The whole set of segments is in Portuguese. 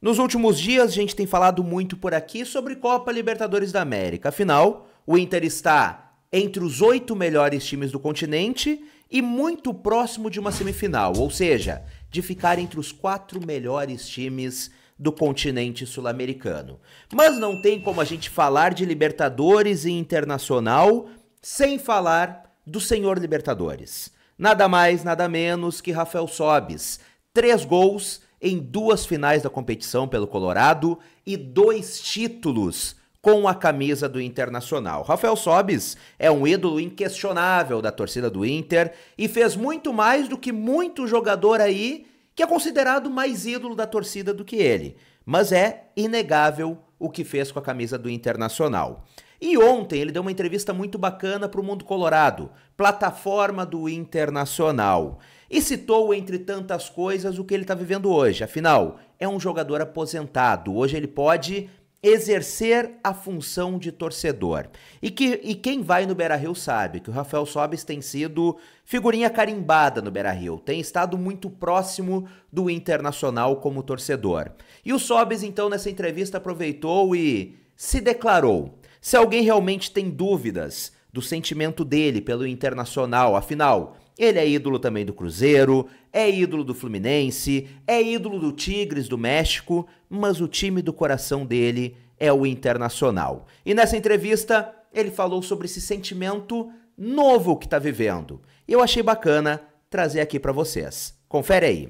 Nos últimos dias, a gente tem falado muito por aqui sobre Copa Libertadores da América. Afinal, o Inter está entre os oito melhores times do continente e muito próximo de uma semifinal, ou seja, de ficar entre os quatro melhores times do continente sul-americano. Mas não tem como a gente falar de Libertadores e Internacional sem falar do Senhor Libertadores. Nada mais, nada menos que Rafael Sobis. Três gols em duas finais da competição pelo Colorado e dois títulos com a camisa do Internacional. Rafael Sobis é um ídolo inquestionável da torcida do Inter e fez muito mais do que muito jogador aí que é considerado mais ídolo da torcida do que ele, mas é inegável o que fez com a camisa do Internacional. E ontem ele deu uma entrevista muito bacana para o Mundo Colorado, plataforma do Internacional, e citou, entre tantas coisas, o que ele está vivendo hoje. Afinal, é um jogador aposentado. Hoje ele pode exercer a função de torcedor. E, que, e quem vai no Beira-Rio sabe que o Rafael Sobis tem sido figurinha carimbada no Beira-Rio, tem estado muito próximo do Internacional como torcedor. E o Sobis então nessa entrevista aproveitou e se declarou. Se alguém realmente tem dúvidas do sentimento dele pelo Internacional, afinal, ele é ídolo também do Cruzeiro, é ídolo do Fluminense, é ídolo do Tigres do México, mas o time do coração dele é o Internacional. E nessa entrevista, ele falou sobre esse sentimento novo que está vivendo. E eu achei bacana trazer aqui para vocês. Confere aí.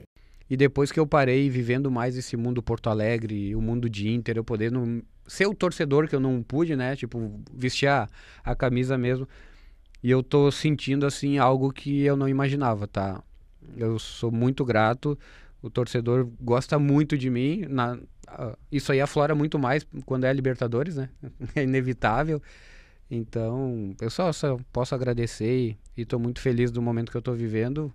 E depois que eu parei vivendo mais esse mundo Porto Alegre, o mundo de Inter, eu podendo ser o torcedor que eu não pude, né? Tipo, vestir a, a camisa mesmo. E eu tô sentindo, assim, algo que eu não imaginava, tá? Eu sou muito grato. O torcedor gosta muito de mim. Na, isso aí aflora muito mais quando é Libertadores, né? É inevitável. Então, eu só, só posso agradecer e estou muito feliz do momento que eu estou vivendo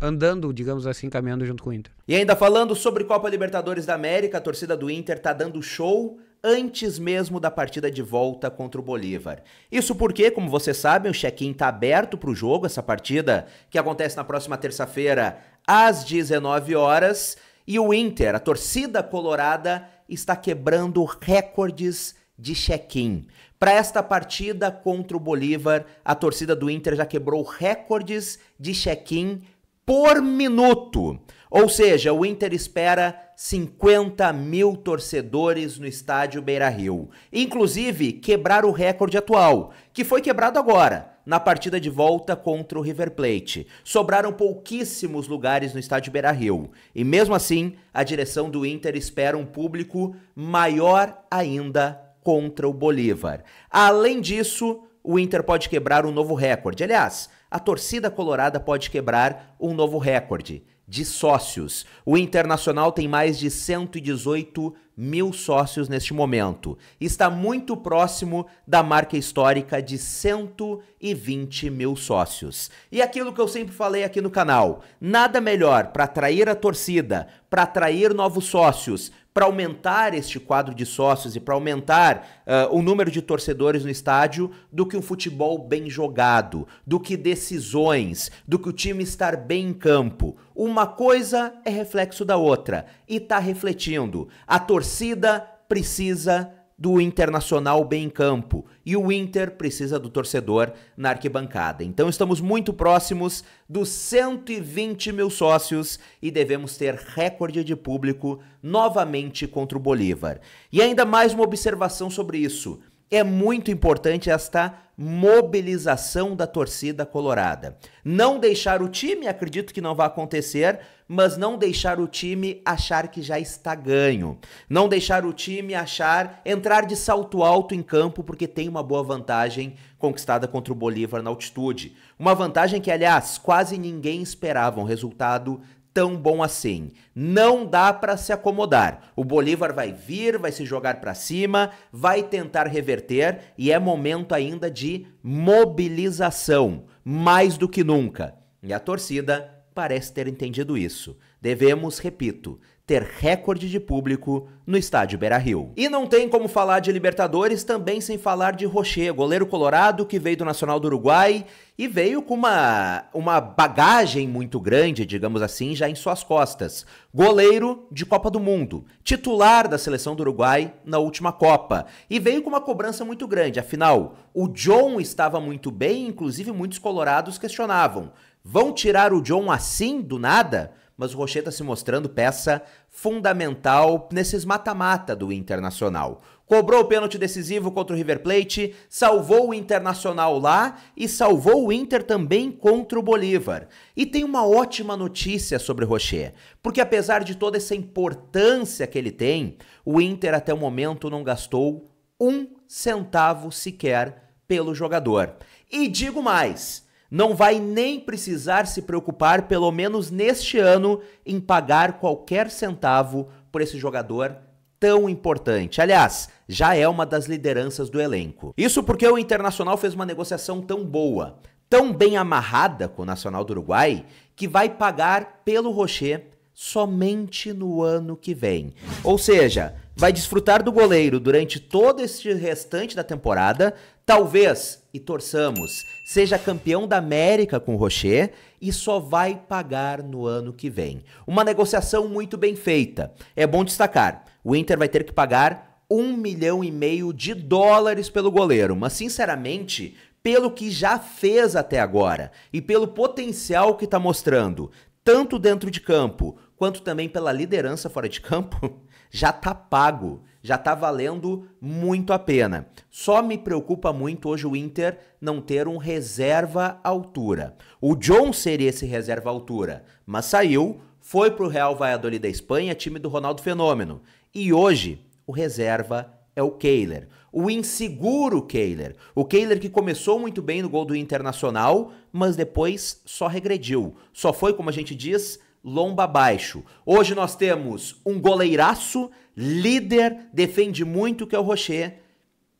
andando, digamos assim, caminhando junto com o Inter. E ainda falando sobre Copa Libertadores da América, a torcida do Inter tá dando show antes mesmo da partida de volta contra o Bolívar. Isso porque, como vocês sabem, o check-in está aberto para o jogo, essa partida que acontece na próxima terça-feira às 19 horas, e o Inter, a torcida colorada, está quebrando recordes de check-in. Para esta partida contra o Bolívar, a torcida do Inter já quebrou recordes de check-in por minuto. Ou seja, o Inter espera 50 mil torcedores no estádio Beira Rio. Inclusive, quebrar o recorde atual, que foi quebrado agora, na partida de volta contra o River Plate. Sobraram pouquíssimos lugares no estádio Beira Rio. E mesmo assim, a direção do Inter espera um público maior ainda contra o Bolívar. Além disso, o Inter pode quebrar um novo recorde. Aliás, a torcida colorada pode quebrar um novo recorde de sócios. O Internacional tem mais de 118 mil sócios neste momento. Está muito próximo da marca histórica de 120 mil sócios. E aquilo que eu sempre falei aqui no canal: nada melhor para atrair a torcida, para atrair novos sócios, para aumentar este quadro de sócios e para aumentar uh, o número de torcedores no estádio do que um futebol bem jogado, do que decisões, do que o time estar bem em campo. Uma coisa é reflexo da outra e está refletindo. A torcida precisa do Internacional bem em campo e o Inter precisa do torcedor na arquibancada. Então estamos muito próximos dos 120 mil sócios e devemos ter recorde de público novamente contra o Bolívar. E ainda mais uma observação sobre isso é muito importante esta mobilização da torcida colorada. Não deixar o time, acredito que não vai acontecer, mas não deixar o time achar que já está ganho. Não deixar o time achar entrar de salto alto em campo porque tem uma boa vantagem conquistada contra o Bolívar na altitude. Uma vantagem que, aliás, quase ninguém esperava, um resultado tão bom assim. Não dá para se acomodar. O Bolívar vai vir, vai se jogar para cima, vai tentar reverter e é momento ainda de mobilização, mais do que nunca. E a torcida parece ter entendido isso. Devemos, repito, ter recorde de público no estádio Beira-Rio. E não tem como falar de Libertadores também sem falar de Rocher, goleiro colorado que veio do Nacional do Uruguai e veio com uma, uma bagagem muito grande, digamos assim, já em suas costas. Goleiro de Copa do Mundo, titular da seleção do Uruguai na última Copa e veio com uma cobrança muito grande. Afinal, o John estava muito bem, inclusive muitos colorados questionavam: vão tirar o John assim do nada? mas o Rocher está se mostrando peça fundamental nesses mata-mata do Internacional. Cobrou o pênalti decisivo contra o River Plate, salvou o Internacional lá e salvou o Inter também contra o Bolívar. E tem uma ótima notícia sobre o Rocher, porque apesar de toda essa importância que ele tem, o Inter até o momento não gastou um centavo sequer pelo jogador. E digo mais, não vai nem precisar se preocupar, pelo menos neste ano, em pagar qualquer centavo por esse jogador tão importante. Aliás, já é uma das lideranças do elenco. Isso porque o Internacional fez uma negociação tão boa, tão bem amarrada com o Nacional do Uruguai, que vai pagar pelo Rocher somente no ano que vem. Ou seja, vai desfrutar do goleiro durante todo este restante da temporada, Talvez, e torçamos, seja campeão da América com Rocher e só vai pagar no ano que vem. Uma negociação muito bem feita. É bom destacar: o Inter vai ter que pagar um milhão e meio de dólares pelo goleiro, mas sinceramente, pelo que já fez até agora e pelo potencial que está mostrando, tanto dentro de campo quanto também pela liderança fora de campo, já tá pago já está valendo muito a pena. Só me preocupa muito hoje o Inter não ter um reserva altura. O John seria esse reserva altura, mas saiu, foi pro Real Valladolid da Espanha, time do Ronaldo Fenômeno. E hoje o reserva é o Kehler. O inseguro Kehler. O Kehler que começou muito bem no gol do Internacional, mas depois só regrediu. Só foi, como a gente diz, lomba abaixo. Hoje nós temos um goleiraço, líder, defende muito, que é o Rocher,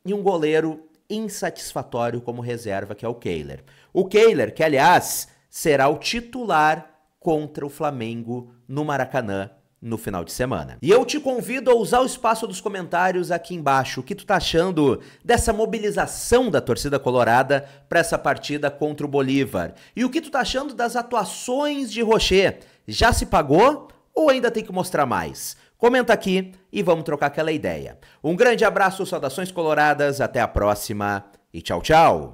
e um goleiro insatisfatório como reserva, que é o Kehler. O Kehler, que aliás será o titular contra o Flamengo no Maracanã no final de semana. E eu te convido a usar o espaço dos comentários aqui embaixo. O que tu tá achando dessa mobilização da torcida colorada para essa partida contra o Bolívar? E o que tu tá achando das atuações de Rocher? Já se pagou ou ainda tem que mostrar mais? Comenta aqui e vamos trocar aquela ideia. Um grande abraço, saudações coloradas, até a próxima e tchau, tchau!